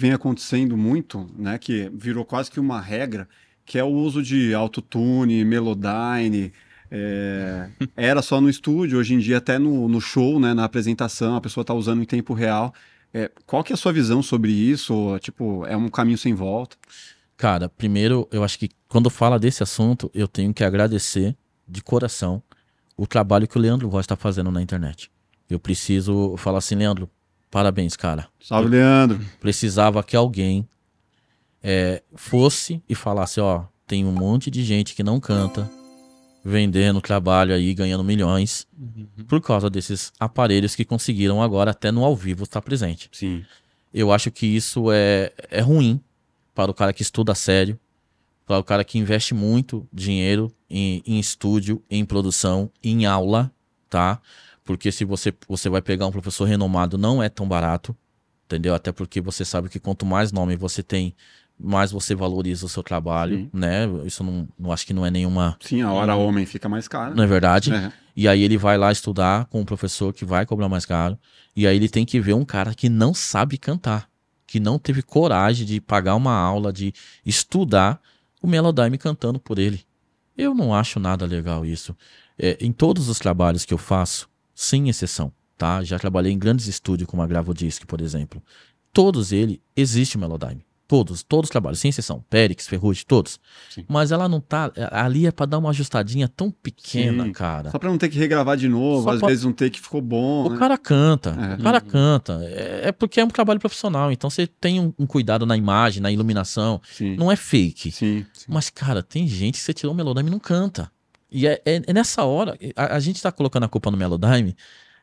vem acontecendo muito, né, que virou quase que uma regra, que é o uso de autotune, melodyne, é, era só no estúdio, hoje em dia até no, no show, né, na apresentação, a pessoa está usando em tempo real. É, qual que é a sua visão sobre isso? tipo, é um caminho sem volta? Cara, primeiro, eu acho que quando fala desse assunto, eu tenho que agradecer de coração o trabalho que o Leandro Voz está fazendo na internet. Eu preciso falar assim, Leandro, Parabéns, cara. Salve, eu Leandro. Precisava que alguém é, fosse e falasse: ó, tem um monte de gente que não canta, vendendo trabalho aí, ganhando milhões, uhum. por causa desses aparelhos que conseguiram agora, até no ao vivo, estar presente. Sim. Eu acho que isso é, é ruim para o cara que estuda sério, para o cara que investe muito dinheiro em, em estúdio, em produção, em aula, tá? Porque se você, você vai pegar um professor renomado, não é tão barato, entendeu? Até porque você sabe que quanto mais nome você tem, mais você valoriza o seu trabalho, Sim. né? Isso não, não acho que não é nenhuma. Sim, a hora homem fica mais cara. Não é verdade? É. E aí ele vai lá estudar com um professor que vai cobrar mais caro. E aí ele tem que ver um cara que não sabe cantar, que não teve coragem de pagar uma aula, de estudar o Melodyne cantando por ele. Eu não acho nada legal isso. É, em todos os trabalhos que eu faço, sem exceção, tá? Já trabalhei em grandes estúdios como a Gravodisc, por exemplo. Todos ele existe o Melodyne. Todos, todos trabalham, sem exceção. Périx, Ferrugem, todos. Sim. Mas ela não tá. É, ali é pra dar uma ajustadinha tão pequena, Sim. cara. Só pra não ter que regravar de novo, Só às pra... vezes um take ficou bom. O né? cara canta, é. o cara canta. É, é porque é um trabalho profissional, então você tem um, um cuidado na imagem, na iluminação. Sim. Não é fake. Mas, cara, tem gente que você tirou o melodame e não canta. E é, é, é nessa hora, a, a gente está colocando a culpa no Melodyne,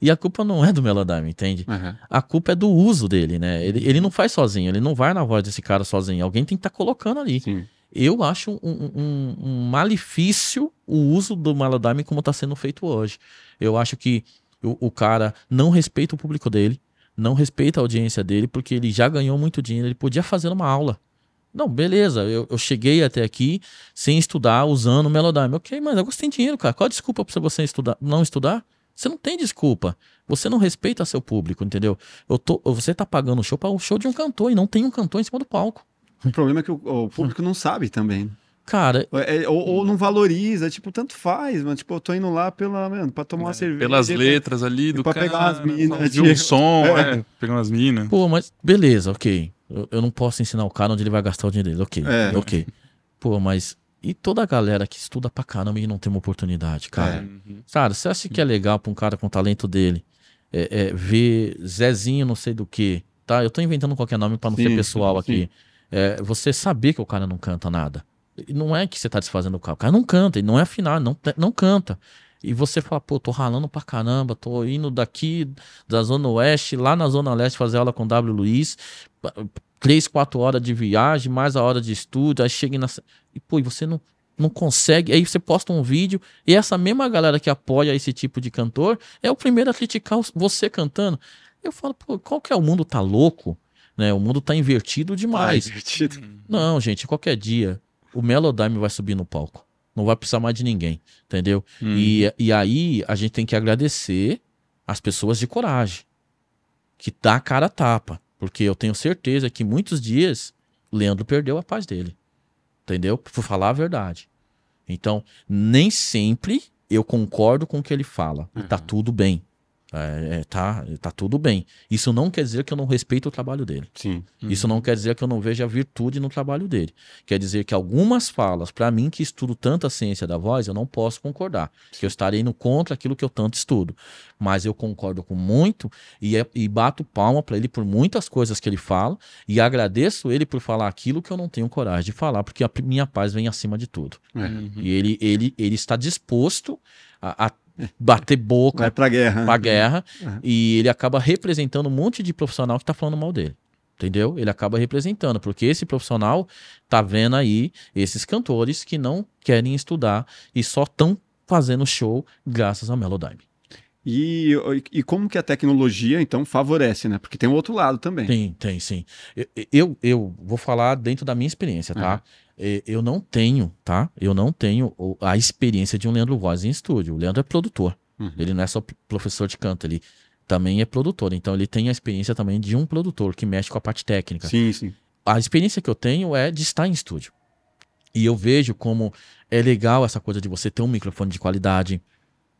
e a culpa não é do Melodyne, entende? Uhum. A culpa é do uso dele, né? Ele, ele não faz sozinho, ele não vai na voz desse cara sozinho. Alguém tem que estar tá colocando ali. Sim. Eu acho um, um, um, malefício o uso do Melodyne como está sendo feito hoje. Eu acho que o, o, cara não respeita o público dele, não respeita a audiência dele, porque ele já ganhou muito dinheiro, ele podia fazer uma aula. Não, beleza, eu, eu cheguei até aqui sem estudar, usando o Melodyne. Ok, mas agora você tem dinheiro, cara. Qual a desculpa para você estudar, não estudar? Você não tem desculpa. Você não respeita seu público, entendeu? Eu tô, você tá pagando o show para o show de um cantor e não tem um cantor em cima do palco. O problema é que o, o público não sabe também. Cara. É, ou, ou, hum. não valoriza, tipo, tanto faz, mano. Tipo, eu tô indo lá pela, mano, pra tomar é, uma cerveja. Pelas né? letras ali do pra cara. Pra pegar umas minas. De um som, é. é pegar umas minas. Pô, mas beleza, ok. Eu, eu, não posso ensinar o cara onde ele vai gastar o dinheiro dele. Ok, é. ok. Pô, mas. E toda a galera que estuda pra caramba e não tem uma oportunidade, cara? É. Uhum. Cara, você acha que é legal pra um cara com o talento dele é, é, ver Zezinho não sei do que, tá? Eu tô inventando qualquer nome pra não sim, ser pessoal sim. aqui. você saber que o cara não canta nada. Não é que você tá desfazendo o carro. O cara não canta, ele não é afinado, não, não canta. E você fala, pô, tô ralando pra caramba, tô indo daqui da Zona Oeste, lá na Zona Leste, fazer aula com W. Luiz, três, quatro horas de viagem, mais a hora de estudo, aí chega na. E, pô, e você não, não consegue. Aí você posta um vídeo e essa mesma galera que apoia esse tipo de cantor é o primeiro a criticar você cantando. Eu falo, pô, qual que é? O mundo tá louco, né? O mundo tá invertido demais. Ah, invertido. Não, gente, qualquer dia o Melodyne vai subir no palco. Não vai precisar mais de ninguém, entendeu? Hum. E, e aí a gente tem que agradecer as pessoas de coragem, que tá a cara tapa. Porque eu tenho certeza que muitos dias Leandro perdeu a paz dele. Entendeu? Por falar a verdade. Então, nem sempre eu concordo com o que ele fala. Tá uhum. tá tudo bem. É, é, tá, tá tudo bem. Isso não quer dizer que eu não respeito o trabalho dele. Sim. Uhum. Isso não quer dizer que eu não veja virtude no trabalho dele. Quer dizer que algumas falas, para mim que estudo tanto a ciência da voz, eu não posso concordar. Sim. Que eu estarei no contra aquilo que eu tanto estudo. Mas eu concordo com muito e, é, e bato palma para ele por muitas coisas que ele fala e agradeço ele por falar aquilo que eu não tenho coragem de falar, porque a minha paz vem acima de tudo. Uhum. E ele, ele, ele está disposto a, a bater boca. Vai pra guerra. Pra guerra. É. E ele acaba representando um monte de profissional que tá falando mal dele. Entendeu? Ele acaba representando, porque esse profissional tá vendo aí esses cantores que não querem estudar e só estão fazendo show graças a Melodyne. E, e como que a tecnologia, então, favorece, né? Porque tem o um outro lado também. Tem, tem, sim. Eu, eu, eu, vou falar dentro da minha experiência, tá? É. Eu não tenho, tá? Eu não tenho a experiência de um Leandro Voz em estúdio. O Leandro é produtor. Uhum. Ele não é só professor de canto, ele também é produtor. Então, ele tem a experiência também de um produtor que mexe com a parte técnica. Sim, sim. A experiência que eu tenho é de estar em estúdio. E eu vejo como é legal essa coisa de você ter um microfone de qualidade,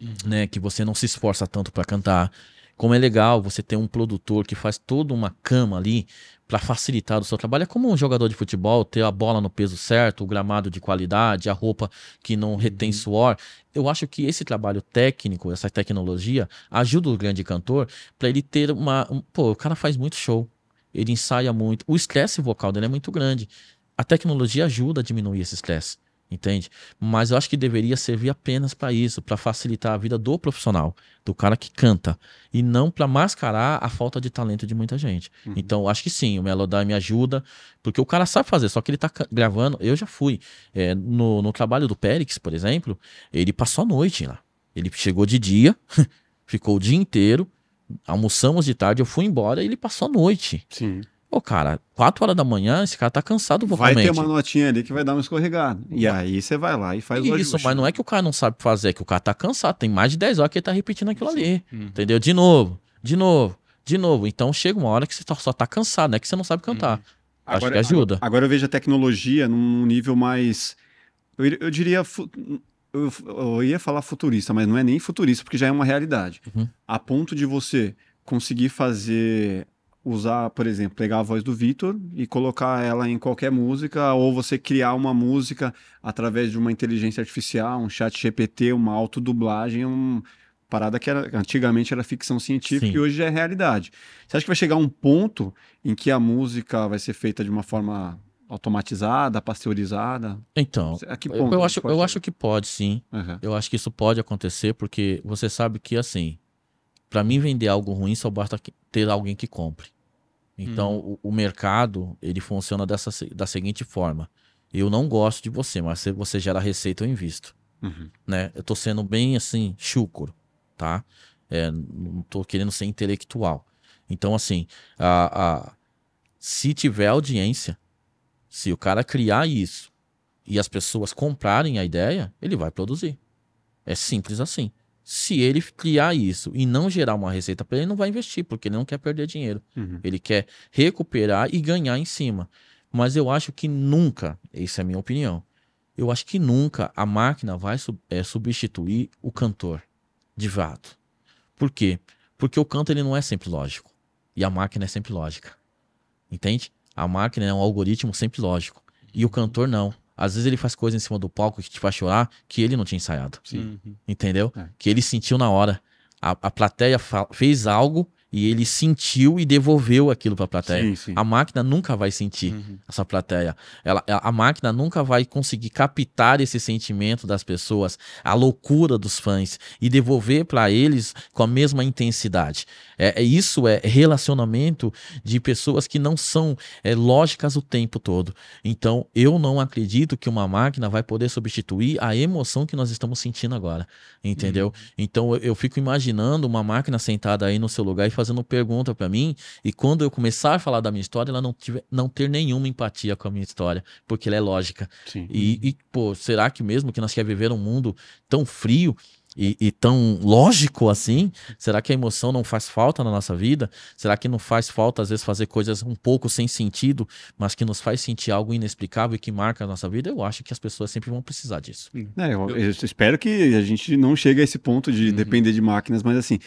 uhum. né? Que você não se esforça tanto para cantar. Como é legal você ter um produtor que faz toda uma cama ali para facilitar o seu trabalho. É como um jogador de futebol ter a bola no peso certo, o gramado de qualidade, a roupa que não retém uhum. suor. Eu acho que esse trabalho técnico, essa tecnologia, ajuda o grande cantor para ele ter uma. Um, pô, o cara faz muito show, ele ensaia muito, o estresse vocal dele é muito grande. A tecnologia ajuda a diminuir esse estresse entende? Mas eu acho que deveria servir apenas para isso, para facilitar a vida do profissional, do cara que canta, e não para mascarar a falta de talento de muita gente. Uhum. Então, acho que sim, o Melodyne me ajuda, porque o cara sabe fazer, só que ele tá gravando. Eu já fui é, no, no trabalho do Périx, por exemplo, ele passou a noite lá. Ele chegou de dia, ficou o dia inteiro, almoçamos de tarde, eu fui embora e ele passou a noite. Sim. Pô, cara, 4 horas da manhã, esse cara tá cansado vocalmente. Vai ter uma notinha ali que vai dar uma escorregada. E aí você vai lá e faz e o Isso, mas não é que o cara não sabe fazer, é que o cara tá cansado. Tem mais de 10 horas que ele tá repetindo aquilo ali. Uhum. Entendeu? De novo, de novo, de novo. Então chega uma hora que você tá, só tá cansado, não é que você não sabe cantar. Uhum. Agora, Acho que ajuda. Agora, agora eu vejo a tecnologia num nível mais. Eu, eu diria. Eu, eu, ia falar futurista, mas não é nem futurista, porque já é uma realidade. Uhum. A ponto de você conseguir fazer usar, por exemplo, pegar a voz do Vitor e colocar ela em qualquer música, ou você criar uma música através de uma inteligência artificial, um chat GPT, uma autodublagem, um parada que era, antigamente era ficção científica Sim. e hoje é realidade. Você acha que vai chegar um ponto em que a música vai ser feita de uma forma automatizada, pasteurizada? Então, eu, acho, eu acho que pode sim. Uhum. Eu acho que isso pode acontecer porque você sabe que assim, para mim vender algo ruim só basta ter alguém que compre. Então, hum. o, o, mercado, ele funciona dessa, da seguinte forma. Eu não gosto de você, mas se você gera receita, eu invisto. Uhum. Né? Eu tô sendo bem, assim, chucro, tá? É, não tô querendo ser intelectual. Então, assim, a, a, se tiver audiência, se o cara criar isso e as pessoas comprarem a ideia, ele vai produzir. É simples assim. Se ele criar isso e não gerar uma receita para ele, ele não vai investir, porque ele não quer perder dinheiro. Uhum. Ele quer recuperar e ganhar em cima. Mas eu acho que nunca, isso é a minha opinião, eu acho que nunca a máquina vai é, substituir o cantor, de fato. Por quê? Porque o canto ele não é sempre lógico. E a máquina é sempre lógica. Entende? A máquina é um algoritmo sempre lógico. E o cantor não. Às vezes ele faz coisa em cima do palco que te faz chorar que ele não tinha ensaiado. Sim. Uhum. Entendeu? É. Que ele sentiu na hora. A, a plateia fez algo e ele sentiu e devolveu aquilo para a plateia. Sim, sim. A máquina nunca vai sentir uhum. essa plateia. Ela, a máquina nunca vai conseguir captar esse sentimento das pessoas, a loucura dos fãs e devolver para eles com a mesma intensidade. É, é, isso é relacionamento de pessoas que não são é, lógicas o tempo todo. Então eu não acredito que uma máquina vai poder substituir a emoção que nós estamos sentindo agora, entendeu? Uhum. Então eu, eu fico imaginando uma máquina sentada aí no seu lugar e fazendo pergunta para mim e quando eu começar a falar da minha história, ela não, tiver, não ter nenhuma empatia com a minha história, porque ela é lógica. E, e, pô, será que mesmo que nós quer viver um mundo tão frio e, e, tão lógico assim? Será que a emoção não faz falta na nossa vida? Será que não faz falta, às vezes, fazer coisas um pouco sem sentido, mas que nos faz sentir algo inexplicável e que marca a nossa vida? Eu acho que as pessoas sempre vão precisar disso. É, eu, eu, espero que a gente não chegue a esse ponto de uhum. depender de máquinas, mas assim,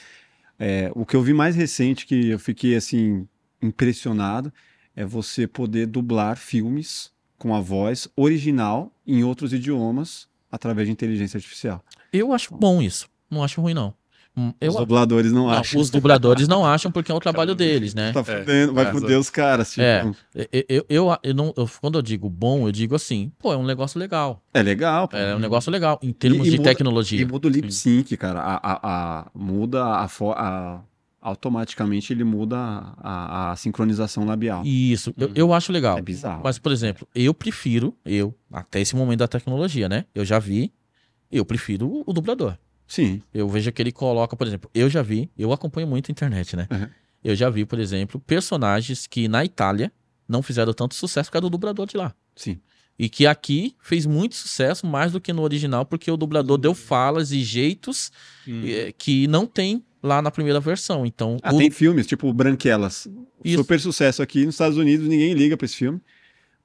é, o que eu vi mais recente que eu fiquei assim impressionado é você poder dublar filmes com a voz original em outros idiomas através de inteligência artificial. Eu acho bom isso. Não acho ruim não. Hum, eu... Os dubladores não, não acham. Os dubladores não acham porque é o trabalho tá deles, né? Tá fudendo, é, vai fuder os caras. É, tipo. É, eu, eu, eu, não, eu, quando eu digo bom, eu digo assim, pô, é um negócio legal. É legal. Pô. É um negócio legal em termos e, e de muda, tecnologia. E muda o lip sync, cara. A, a, a muda a, a, automaticamente ele muda a, a, sincronização labial. Isso, eu, uhum. eu acho legal. É bizarro. Mas, por exemplo, eu prefiro, eu, até esse momento da tecnologia, né? Eu já vi, eu prefiro o, o dublador. Sim. Eu vejo que ele coloca, por exemplo, eu já vi, eu acompanho muito a internet, né? Uhum. Eu já vi, por exemplo, personagens que na Itália não fizeram tanto sucesso por causa do dublador de lá. Sim. E que aqui fez muito sucesso, mais do que no original, porque o dublador deu falas e jeitos hum. que não tem lá na primeira versão. Então, ah, o... tem filmes tipo Branquelas. Isso. Super sucesso aqui nos Estados Unidos, ninguém liga para esse filme.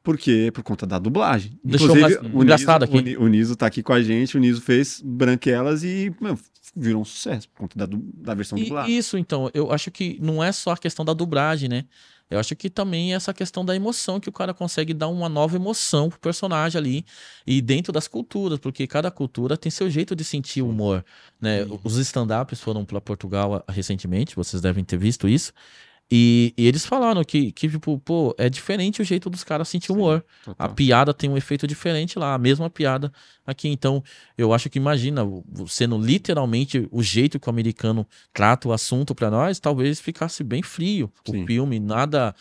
Por quê? Por conta da dublagem. Deixou Inclusive, mais... o, engraçado Niso, aqui. O, Niso tá aqui com a gente, o Niso fez Branquelas e meu, virou um sucesso por conta da, da versão e, dublada. Isso, então, eu acho que não é só a questão da dublagem, né? Eu acho que também é essa questão da emoção, que o cara consegue dar uma nova emoção pro personagem ali, e dentro das culturas, porque cada cultura tem seu jeito de sentir o humor, né? Os stand-ups foram para Portugal ah, recentemente, vocês devem ter visto isso, e, e, eles falaram que, que, tipo, pô, é diferente o jeito dos caras sentir humor. Total. A piada tem um efeito diferente lá, a mesma piada aqui. Então, eu acho que, imagina, sendo literalmente o jeito que o americano trata o assunto para nós, talvez ficasse bem frio Sim. o filme, nada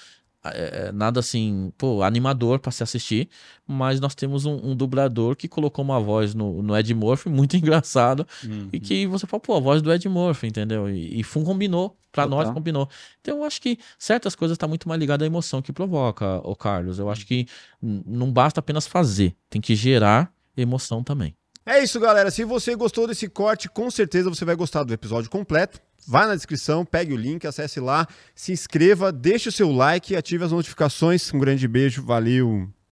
ah, é, é, nada assim, pô, animador para se assistir, mas nós temos um, um, dublador que colocou uma voz no, no Ed Murphy muito engraçado uhum. e que uhum. você fala, pô, a voz do Ed Murphy, entendeu? E, e fun combinou, para nós combinou. Então eu acho que certas coisas tá muito mais ligada à emoção que provoca, o Carlos. Eu acho que uhum. não basta apenas fazer, tem que gerar emoção também. É isso, galera. Se você gostou desse corte, com certeza você vai gostar do episódio completo. Vá na descrição, pegue o link, acesse lá, se inscreva, deixe o seu like e ative as notificações. Um grande beijo, valeu!